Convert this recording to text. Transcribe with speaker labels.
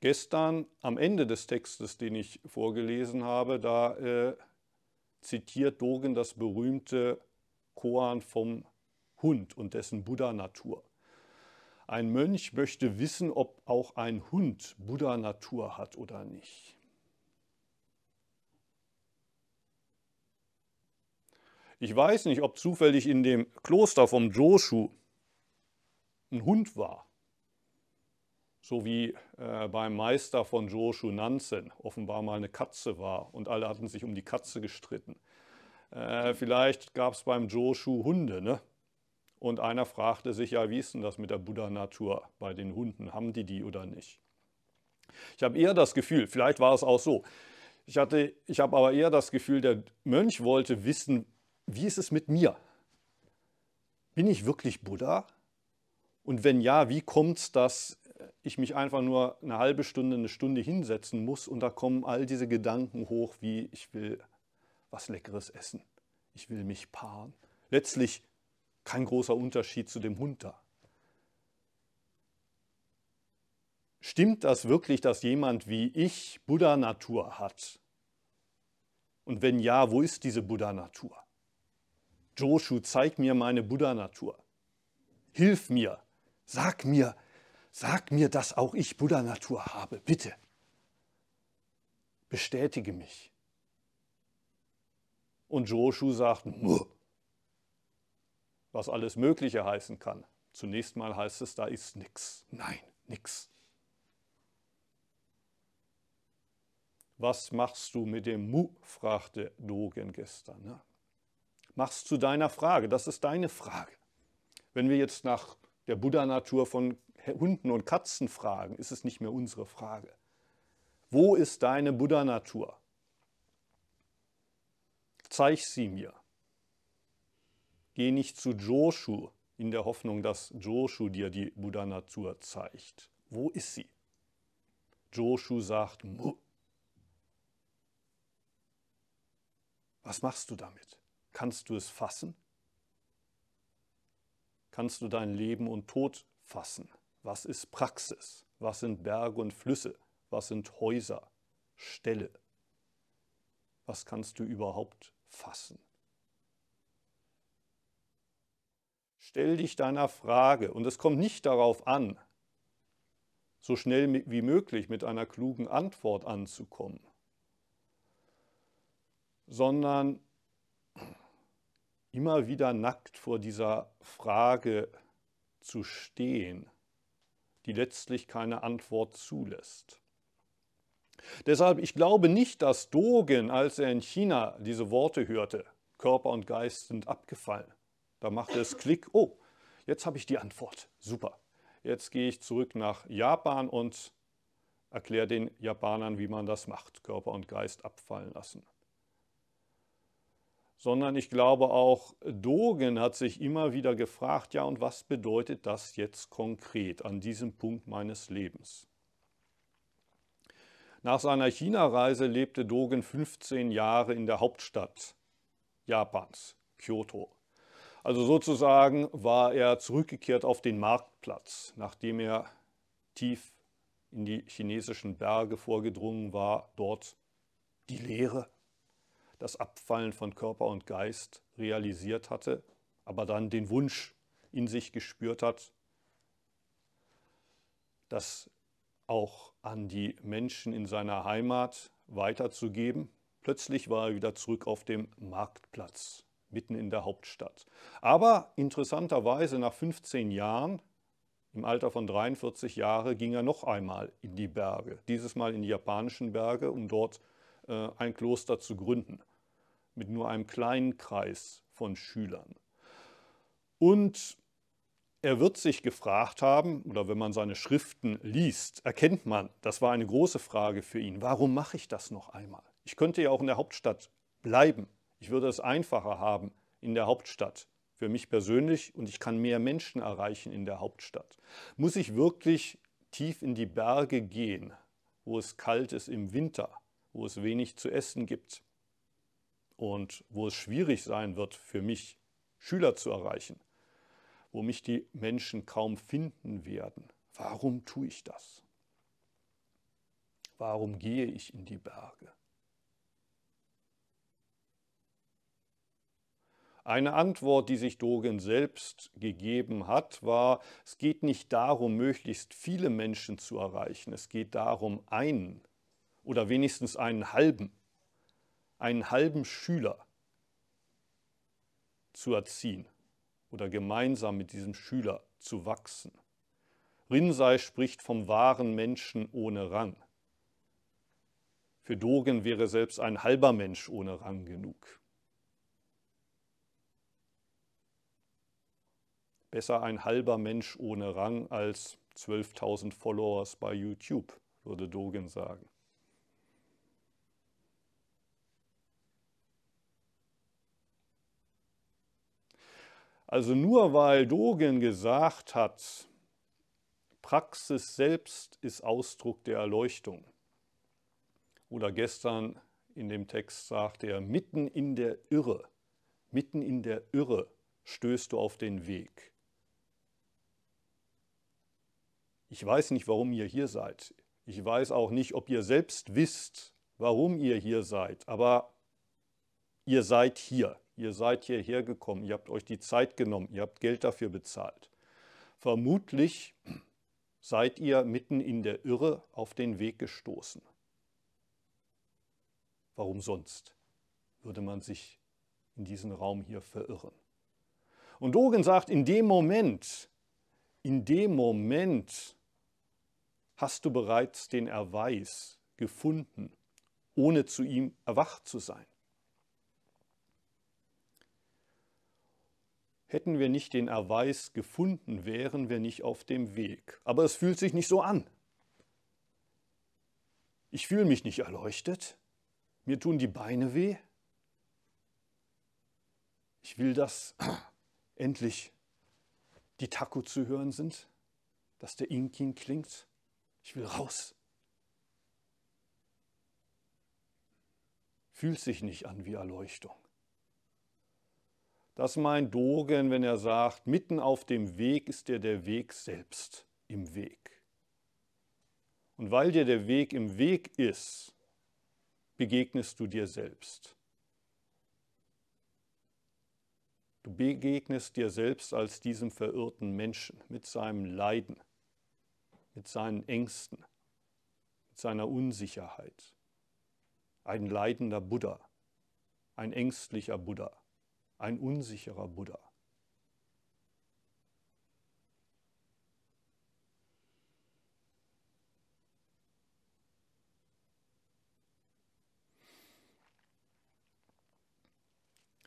Speaker 1: Gestern am Ende des Textes, den ich vorgelesen habe, da äh, zitiert Dogen das berühmte Koan vom Hund und dessen Buddha-Natur. Ein Mönch möchte wissen, ob auch ein Hund Buddha-Natur hat oder nicht. Ich weiß nicht, ob zufällig in dem Kloster vom Joshu ein Hund war so wie äh, beim Meister von Joshua Nansen offenbar mal eine Katze war und alle hatten sich um die Katze gestritten. Äh, vielleicht gab es beim Joshua Hunde, ne? Und einer fragte sich ja, wie ist denn das mit der Buddha-Natur bei den Hunden? Haben die die oder nicht? Ich habe eher das Gefühl, vielleicht war es auch so, ich, ich habe aber eher das Gefühl, der Mönch wollte wissen, wie ist es mit mir? Bin ich wirklich Buddha? Und wenn ja, wie kommt es, dass ich mich einfach nur eine halbe Stunde, eine Stunde hinsetzen muss und da kommen all diese Gedanken hoch, wie ich will was Leckeres essen, ich will mich paaren. Letztlich kein großer Unterschied zu dem Hund da. Stimmt das wirklich, dass jemand wie ich Buddha-Natur hat? Und wenn ja, wo ist diese Buddha-Natur? Joshu, zeig mir meine Buddha-Natur. Hilf mir, sag mir, Sag mir, dass auch ich Buddha-Natur habe, bitte. Bestätige mich. Und Joshu sagt, Muh. was alles Mögliche heißen kann. Zunächst mal heißt es, da ist nichts. Nein, nichts. Was machst du mit dem Mu? fragte Dogen gestern. Ne? Machst zu deiner Frage, das ist deine Frage. Wenn wir jetzt nach der Buddha-Natur von Hunden und Katzen fragen, ist es nicht mehr unsere Frage. Wo ist deine Buddha-Natur? Zeig sie mir. Geh nicht zu Joshu in der Hoffnung, dass Joshu dir die Buddha-Natur zeigt. Wo ist sie? Joshu sagt, Mu. Was machst du damit? Kannst du es fassen? Kannst du dein Leben und Tod fassen? Was ist Praxis? Was sind Berge und Flüsse? Was sind Häuser, Ställe? Was kannst du überhaupt fassen? Stell dich deiner Frage und es kommt nicht darauf an, so schnell wie möglich mit einer klugen Antwort anzukommen, sondern immer wieder nackt vor dieser Frage zu stehen die letztlich keine Antwort zulässt. Deshalb, ich glaube nicht, dass Dogen, als er in China diese Worte hörte, Körper und Geist sind abgefallen. Da machte es Klick, oh, jetzt habe ich die Antwort. Super. Jetzt gehe ich zurück nach Japan und erkläre den Japanern, wie man das macht, Körper und Geist abfallen lassen sondern ich glaube auch Dogen hat sich immer wieder gefragt, ja, und was bedeutet das jetzt konkret an diesem Punkt meines Lebens? Nach seiner China-Reise lebte Dogen 15 Jahre in der Hauptstadt Japans, Kyoto. Also sozusagen war er zurückgekehrt auf den Marktplatz, nachdem er tief in die chinesischen Berge vorgedrungen war, dort die Lehre das Abfallen von Körper und Geist realisiert hatte, aber dann den Wunsch in sich gespürt hat, das auch an die Menschen in seiner Heimat weiterzugeben. Plötzlich war er wieder zurück auf dem Marktplatz, mitten in der Hauptstadt. Aber interessanterweise nach 15 Jahren, im Alter von 43 Jahren, ging er noch einmal in die Berge, dieses Mal in die japanischen Berge, um dort äh, ein Kloster zu gründen mit nur einem kleinen Kreis von Schülern. Und er wird sich gefragt haben, oder wenn man seine Schriften liest, erkennt man, das war eine große Frage für ihn, warum mache ich das noch einmal? Ich könnte ja auch in der Hauptstadt bleiben. Ich würde es einfacher haben in der Hauptstadt für mich persönlich und ich kann mehr Menschen erreichen in der Hauptstadt. Muss ich wirklich tief in die Berge gehen, wo es kalt ist im Winter, wo es wenig zu essen gibt? und wo es schwierig sein wird für mich, Schüler zu erreichen, wo mich die Menschen kaum finden werden. Warum tue ich das? Warum gehe ich in die Berge? Eine Antwort, die sich Dogen selbst gegeben hat, war, es geht nicht darum, möglichst viele Menschen zu erreichen, es geht darum, einen oder wenigstens einen halben einen halben Schüler zu erziehen oder gemeinsam mit diesem Schüler zu wachsen. Rinzai spricht vom wahren Menschen ohne Rang. Für Dogen wäre selbst ein halber Mensch ohne Rang genug. Besser ein halber Mensch ohne Rang als 12.000 Followers bei YouTube, würde Dogen sagen. Also nur weil Dogen gesagt hat, Praxis selbst ist Ausdruck der Erleuchtung. Oder gestern in dem Text sagt er, mitten in der Irre, mitten in der Irre stößt du auf den Weg. Ich weiß nicht, warum ihr hier seid. Ich weiß auch nicht, ob ihr selbst wisst, warum ihr hier seid, aber ihr seid hier. Ihr seid hierher gekommen, ihr habt euch die Zeit genommen, ihr habt Geld dafür bezahlt. Vermutlich seid ihr mitten in der Irre auf den Weg gestoßen. Warum sonst würde man sich in diesen Raum hier verirren? Und Dogen sagt, in dem Moment, in dem Moment hast du bereits den Erweis gefunden, ohne zu ihm erwacht zu sein. Hätten wir nicht den Erweis gefunden, wären wir nicht auf dem Weg. Aber es fühlt sich nicht so an. Ich fühle mich nicht erleuchtet. Mir tun die Beine weh. Ich will, dass endlich die Taco zu hören sind, dass der Inkin klingt. Ich will raus. Fühlt sich nicht an wie Erleuchtung. Das meint Dogen, wenn er sagt, mitten auf dem Weg ist dir der Weg selbst im Weg. Und weil dir der Weg im Weg ist, begegnest du dir selbst. Du begegnest dir selbst als diesem verirrten Menschen mit seinem Leiden, mit seinen Ängsten, mit seiner Unsicherheit. Ein leidender Buddha, ein ängstlicher Buddha ein unsicherer Buddha.